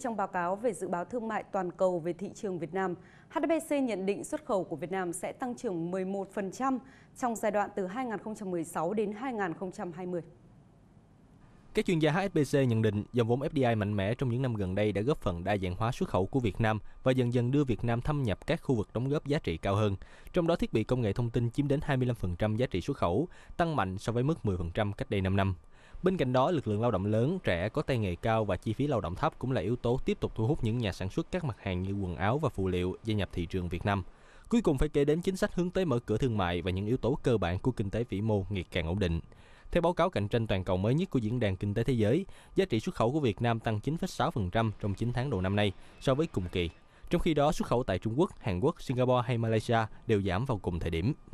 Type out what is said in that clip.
Trong báo cáo về dự báo thương mại toàn cầu về thị trường Việt Nam, HBC nhận định xuất khẩu của Việt Nam sẽ tăng trưởng 11% trong giai đoạn từ 2016 đến 2020. Các chuyên gia HSBC nhận định dòng vốn FDI mạnh mẽ trong những năm gần đây đã góp phần đa dạng hóa xuất khẩu của Việt Nam và dần dần đưa Việt Nam thâm nhập các khu vực đóng góp giá trị cao hơn. Trong đó thiết bị công nghệ thông tin chiếm đến 25% giá trị xuất khẩu, tăng mạnh so với mức 10% cách đây 5 năm. Bên cạnh đó, lực lượng lao động lớn, trẻ có tay nghề cao và chi phí lao động thấp cũng là yếu tố tiếp tục thu hút những nhà sản xuất các mặt hàng như quần áo và phụ liệu gia nhập thị trường Việt Nam. Cuối cùng phải kể đến chính sách hướng tới mở cửa thương mại và những yếu tố cơ bản của kinh tế vĩ mô ngày càng ổn định. Theo báo cáo cạnh tranh toàn cầu mới nhất của Diễn đàn Kinh tế Thế giới, giá trị xuất khẩu của Việt Nam tăng 9,6% trong 9 tháng đầu năm nay so với cùng kỳ. Trong khi đó, xuất khẩu tại Trung Quốc, Hàn Quốc, Singapore hay Malaysia đều giảm vào cùng thời điểm.